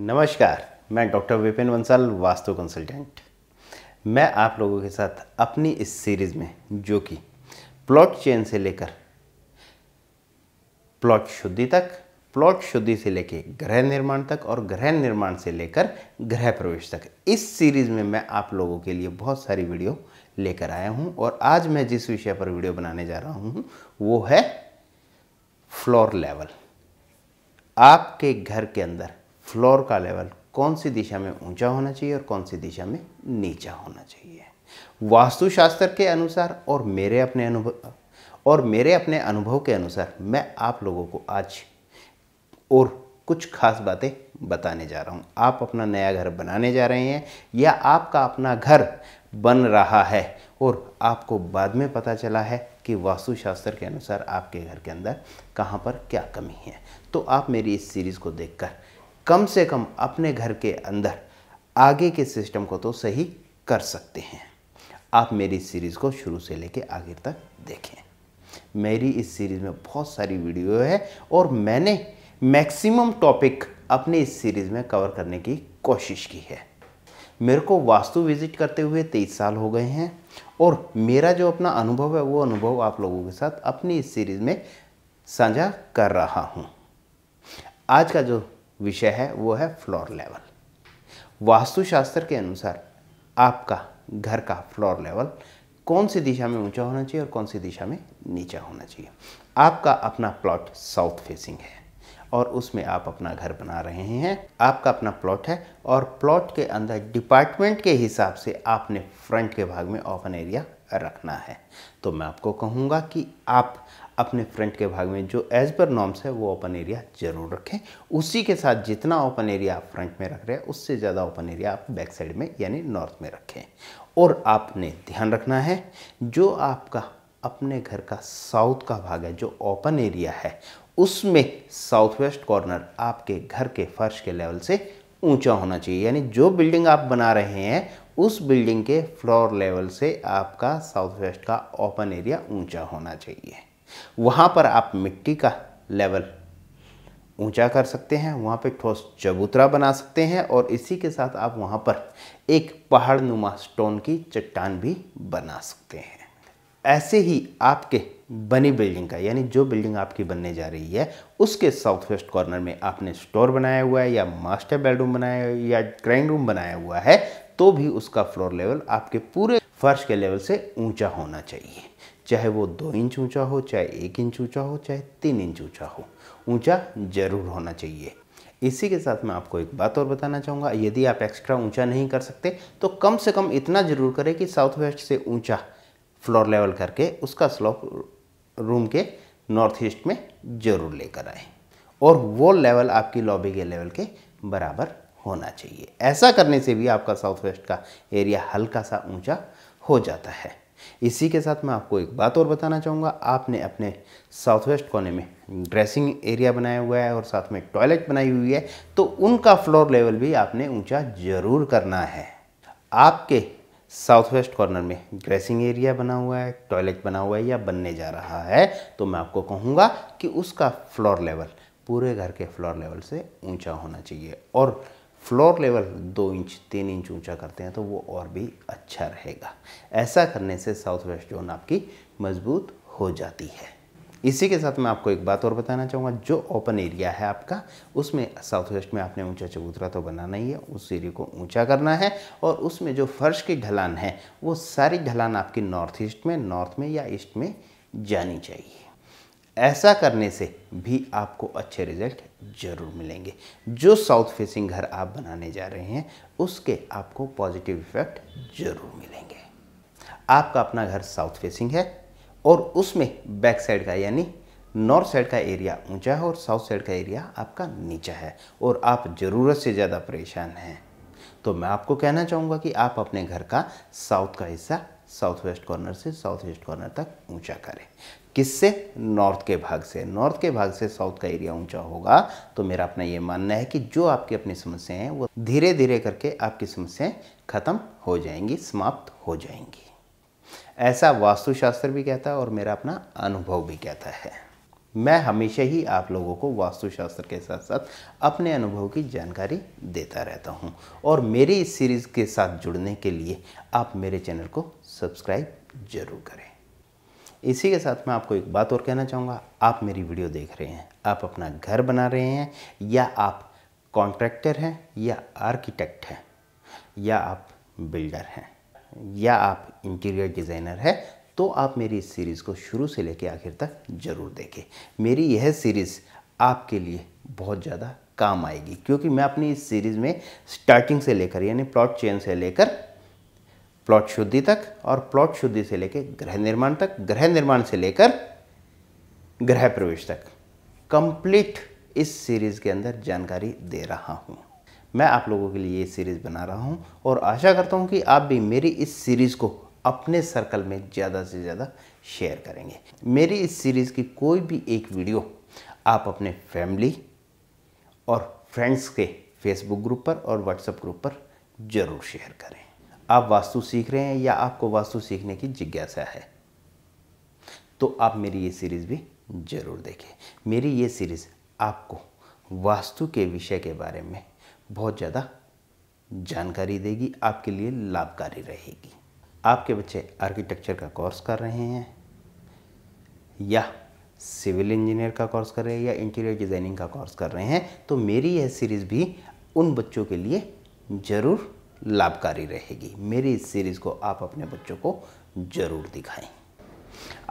नमस्कार मैं doctor Vipin Bansal vastu consultant मैं आप लोगों के साथ अपनी इस सीरीज़ में जो कि प्लॉट चेन से लेकर प्लॉट शुद्धि तक प्लॉट शुद्धि से लेकर गृह निर्माण तक और गृह निर्माण से लेकर गृह प्रवेश तक इस सीरीज़ में मैं आप लोगों के लिए बहुत सारी वीडियो लेकर आया हूं और आज मैं जिस विषय पर वीडियो बनाने जा रहा हूं वो है फ्लोर लेवल आपके घर के अंदर फ्लोर का लेवल कौन सी दिशा में ऊंचा होना चाहिए और कौन सी दिशा में नीचा होना चाहिए वास्तुशास्त्र के अनुसार और मेरे अपने अनुभव और मेरे अपने अनुभव के अनुसार मैं आप लोगों को आज और कुछ खास बातें बताने जा रहा हूँ आप अपना नया घर बनाने जा रहे हैं या आपका अपना घर बन रहा है और आपको बाद में पता चला है कि वास्तुशास्त्र के अनुसार आपके घर के अंदर कहाँ पर क्या कमी है तो आप मेरी इस सीरीज़ को देखकर कम से कम अपने घर के अंदर आगे के सिस्टम को तो सही कर सकते हैं आप मेरी इस सीरीज़ को शुरू से लेकर आगे तक देखें मेरी इस सीरीज़ में बहुत सारी वीडियो है और मैंने मैक्सिमम टॉपिक अपने इस सीरीज़ में कवर करने की कोशिश की है मेरे को वास्तु विज़िट करते हुए तेईस साल हो गए हैं और मेरा जो अपना अनुभव है वो अनुभव आप लोगों के साथ अपनी इस सीरीज़ में साझा कर रहा हूँ आज का जो विषय है वो है फ्लोर लेवल वास्तुशास्त्र के अनुसार आपका घर का फ्लोर लेवल कौन सी दिशा में ऊंचा होना चाहिए और कौन सी दिशा में नीचा होना चाहिए आपका अपना प्लॉट साउथ फेसिंग है और उसमें आप अपना घर बना रहे हैं आपका अपना प्लॉट है और प्लॉट के अंदर डिपार्टमेंट के हिसाब से आपने फ्रंट के भाग में ओपन एरिया रखना है तो मैं आपको कहूँगा कि आप अपने फ्रंट के भाग में जो एज पर नॉर्म्स है वो ओपन एरिया जरूर रखें उसी के साथ जितना ओपन एरिया आप फ्रंट में रख रहे हैं उससे ज़्यादा ओपन एरिया आप बैक साइड में यानी नॉर्थ में रखें और आपने ध्यान रखना है जो आपका अपने घर का साउथ का भाग है जो ओपन एरिया है उसमें साउथ वेस्ट कॉर्नर आपके घर के फर्श के लेवल से ऊंचा होना चाहिए यानी जो बिल्डिंग आप बना रहे हैं उस बिल्डिंग के फ्लोर लेवल से आपका साउथ वेस्ट का ओपन एरिया ऊंचा होना चाहिए वहाँ पर आप मिट्टी का लेवल ऊंचा कर सकते हैं वहाँ पे ठोस चबूतरा बना सकते हैं और इसी के साथ आप वहाँ पर एक पहाड़ नुमा स्टोन की चट्टान भी बना सकते हैं ऐसे ही आपके बनी बिल्डिंग का यानी जो बिल्डिंग आपकी बनने जा रही है उसके साउथ वेस्ट कॉर्नर में आपने स्टोर बनाया हुआ है या मास्टर बेडरूम बनाया या ड्राइंग रूम बनाया हुआ है तो भी उसका फ्लोर लेवल आपके पूरे फर्श के लेवल से ऊंचा होना चाहिए चाहे वो दो इंच ऊंचा हो चाहे एक इंच ऊंचा हो चाहे तीन इंच ऊंचा हो ऊंचा ज़रूर होना चाहिए इसी के साथ मैं आपको एक बात और बताना चाहूँगा यदि आप एक्स्ट्रा ऊंचा नहीं कर सकते तो कम से कम इतना ज़रूर करें कि साउथ वेस्ट से ऊंचा फ्लोर लेवल करके उसका स्लोप रूम के नॉर्थ ईस्ट में ज़रूर लेकर आए और वो लेवल आपकी लॉबी के लेवल के बराबर होना चाहिए ऐसा करने से भी आपका साउथ वेस्ट का एरिया हल्का सा ऊंचा हो जाता है इसी के साथ मैं आपको एक बात और बताना चाहूँगा आपने अपने साउथ वेस्ट कोने में ड्रेसिंग एरिया बनाया हुआ है और साथ में टॉयलेट बनाई हुई है तो उनका फ्लोर लेवल भी आपने ऊंचा ज़रूर करना है आपके साउथ वेस्ट कॉर्नर में ड्रेसिंग एरिया बना हुआ है टॉयलेट बना हुआ है या बनने जा रहा है तो मैं आपको कहूँगा कि उसका फ्लोर लेवल पूरे घर के फ्लोर लेवल से ऊंचा होना चाहिए और फ्लोर लेवल दो इंच तीन इंच ऊंचा करते हैं तो वो और भी अच्छा रहेगा ऐसा करने से साउथ वेस्ट जोन आपकी मजबूत हो जाती है इसी के साथ मैं आपको एक बात और बताना चाहूँगा जो ओपन एरिया है आपका उसमें साउथ वेस्ट में आपने ऊंचा चबूतरा तो बनाना ही है उस एरिया को ऊंचा करना है और उसमें जो फर्श की ढलान है वो सारी ढलान आपकी नॉर्थ ईस्ट में नॉर्थ में या ईस्ट में जानी चाहिए ऐसा करने से भी आपको अच्छे रिजल्ट ज़रूर मिलेंगे जो साउथ फेसिंग घर आप बनाने जा रहे हैं उसके आपको पॉजिटिव इफेक्ट ज़रूर मिलेंगे आपका अपना घर साउथ फेसिंग है और उसमें बैक साइड का यानी नॉर्थ साइड का एरिया ऊंचा है और साउथ साइड का एरिया आपका नीचा है और आप ज़रूरत से ज़्यादा परेशान हैं तो मैं आपको कहना चाहूँगा कि आप अपने घर का साउथ का हिस्सा साउथ वेस्ट कॉर्नर से साउथ ईस्ट कॉर्नर तक ऊंचा करें किससे नॉर्थ के भाग से नॉर्थ के भाग से साउथ का एरिया ऊंचा होगा तो मेरा अपना ये मानना है कि जो आपकी अपनी समस्याएं हैं वो धीरे धीरे करके आपकी समस्याएं खत्म हो जाएंगी समाप्त हो जाएंगी ऐसा वास्तुशास्त्र भी कहता है और मेरा अपना अनुभव भी कहता है मैं हमेशा ही आप लोगों को वास्तुशास्त्र के साथ साथ अपने अनुभव की जानकारी देता रहता हूं और मेरी इस सीरीज़ के साथ जुड़ने के लिए आप मेरे चैनल को सब्सक्राइब जरूर करें इसी के साथ मैं आपको एक बात और कहना चाहूँगा आप मेरी वीडियो देख रहे हैं आप अपना घर बना रहे हैं या आप कॉन्ट्रैक्टर हैं या आर्किटेक्ट हैं या आप बिल्डर हैं या आप इंटीरियर डिज़ाइनर हैं तो आप मेरी इस सीरीज़ को शुरू से लेकर आखिर तक ज़रूर देखें मेरी यह सीरीज़ आपके लिए बहुत ज़्यादा काम आएगी क्योंकि मैं अपनी इस सीरीज़ में स्टार्टिंग से लेकर यानी प्लॉट चेन से लेकर प्लॉट शुद्धि तक और प्लॉट शुद्धि से लेकर गृह निर्माण तक गृह निर्माण से लेकर गृह प्रवेश तक कंप्लीट इस सीरीज़ के अंदर जानकारी दे रहा हूँ मैं आप लोगों के लिए ये सीरीज़ बना रहा हूँ और आशा करता हूँ कि आप भी मेरी इस सीरीज़ को अपने सर्कल में ज़्यादा से ज़्यादा शेयर करेंगे मेरी इस सीरीज़ की कोई भी एक वीडियो आप अपने फैमिली और फ्रेंड्स के फेसबुक ग्रुप पर और व्हाट्सएप ग्रुप पर ज़रूर शेयर करें आप वास्तु सीख रहे हैं या आपको वास्तु सीखने की जिज्ञासा है तो आप मेरी ये सीरीज़ भी ज़रूर देखें मेरी ये सीरीज़ आपको वास्तु के विषय के बारे में बहुत ज़्यादा जानकारी देगी आपके लिए लाभकारी रहेगी आपके बच्चे आर्किटेक्चर का कोर्स कर रहे हैं या सिविल इंजीनियर का कोर्स कर रहे हैं या इंटीरियर डिज़ाइनिंग का कोर्स कर रहे हैं तो मेरी यह सीरीज़ भी उन बच्चों के लिए ज़रूर लाभकारी रहेगी मेरी इस सीरीज़ को आप अपने बच्चों को ज़रूर दिखाएं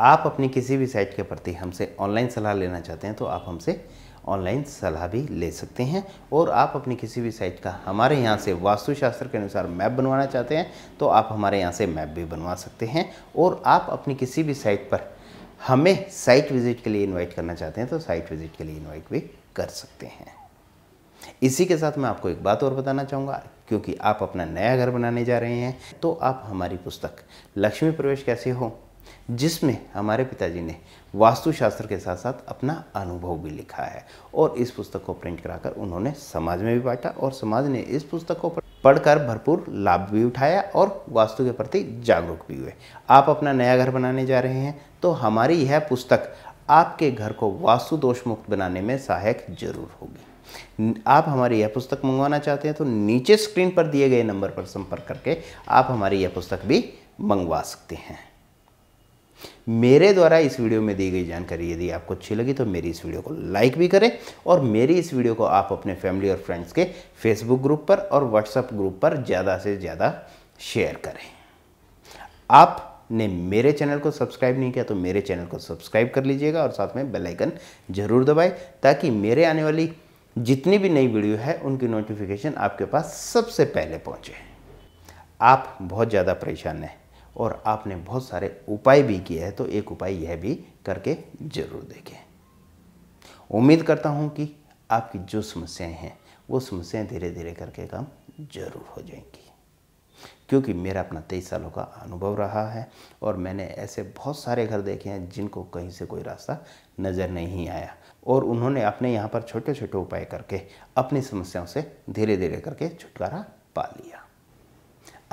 आप अपनी किसी भी साइट के प्रति हमसे ऑनलाइन सलाह लेना चाहते हैं तो आप हमसे ऑनलाइन सलाह भी ले सकते हैं और आप अपनी किसी भी साइट का हमारे यहाँ से वास्तुशास्त्र के अनुसार मैप बनवाना चाहते हैं तो आप हमारे यहाँ से मैप भी बनवा सकते हैं और आप अपनी किसी भी साइट पर हमें साइट विज़िट के लिए इनवाइट करना चाहते हैं तो साइट विज़िट के लिए इनवाइट भी कर सकते हैं इसी के साथ मैं आपको एक बात और बताना चाहूँगा क्योंकि आप अपना नया घर बनाने जा रहे हैं तो आप हमारी पुस्तक लक्ष्मी प्रवेश कैसे हो जिसमें हमारे पिताजी ने वास्तुशास्त्र के साथ साथ अपना अनुभव भी लिखा है और इस पुस्तक को प्रिंट कराकर उन्होंने समाज में भी बांटा और समाज ने इस पुस्तक को पढ़कर भरपूर लाभ भी उठाया और वास्तु के प्रति जागरूक भी हुए आप अपना नया घर बनाने जा रहे हैं तो हमारी यह पुस्तक आपके घर को वास्तु दोष मुक्त बनाने में सहायक जरूर होगी आप हमारी यह पुस्तक मंगवाना चाहते हैं तो नीचे स्क्रीन पर दिए गए नंबर पर संपर्क करके आप हमारी यह पुस्तक भी मंगवा सकते हैं मेरे द्वारा इस वीडियो में दी गई जानकारी यदि आपको अच्छी लगी तो मेरी इस वीडियो को लाइक भी करें और मेरी इस वीडियो को आप अपने फैमिली और फ्रेंड्स के फेसबुक ग्रुप पर और व्हाट्सएप ग्रुप पर ज़्यादा से ज़्यादा शेयर करें आप ने मेरे चैनल को सब्सक्राइब नहीं किया तो मेरे चैनल को सब्सक्राइब कर लीजिएगा और साथ में बेल आइकन जरूर दबाएं ताकि मेरे आने वाली जितनी भी नई वीडियो है उनकी नोटिफिकेशन आपके पास सबसे पहले पहुंचे आप बहुत ज़्यादा परेशान हैं और आपने बहुत सारे उपाय भी किए हैं तो एक उपाय यह भी करके ज़रूर देखें उम्मीद करता हूँ कि आपकी जो समस्याएं हैं वो समस्याएं धीरे धीरे करके कम जरूर हो जाएंगी क्योंकि मेरा अपना तेईस सालों का अनुभव रहा है और मैंने ऐसे बहुत सारे घर देखे हैं जिनको कहीं से कोई रास्ता नज़र नहीं आया और उन्होंने अपने यहाँ पर छोटे छोटे उपाय करके अपनी समस्याओं से धीरे धीरे करके छुटकारा पा लिया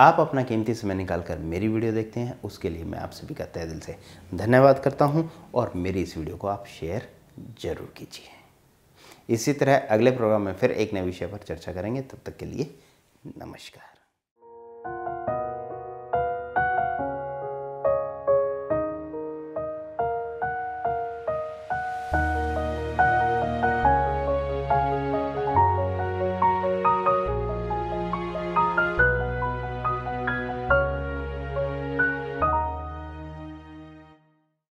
आप अपना कीमती समय निकाल कर मेरी वीडियो देखते हैं उसके लिए मैं आप सभी का तय दिल से धन्यवाद करता हूँ और मेरी इस वीडियो को आप शेयर ज़रूर कीजिए इसी तरह अगले प्रोग्राम में फिर एक नए विषय पर चर्चा करेंगे तब तक के लिए नमस्कार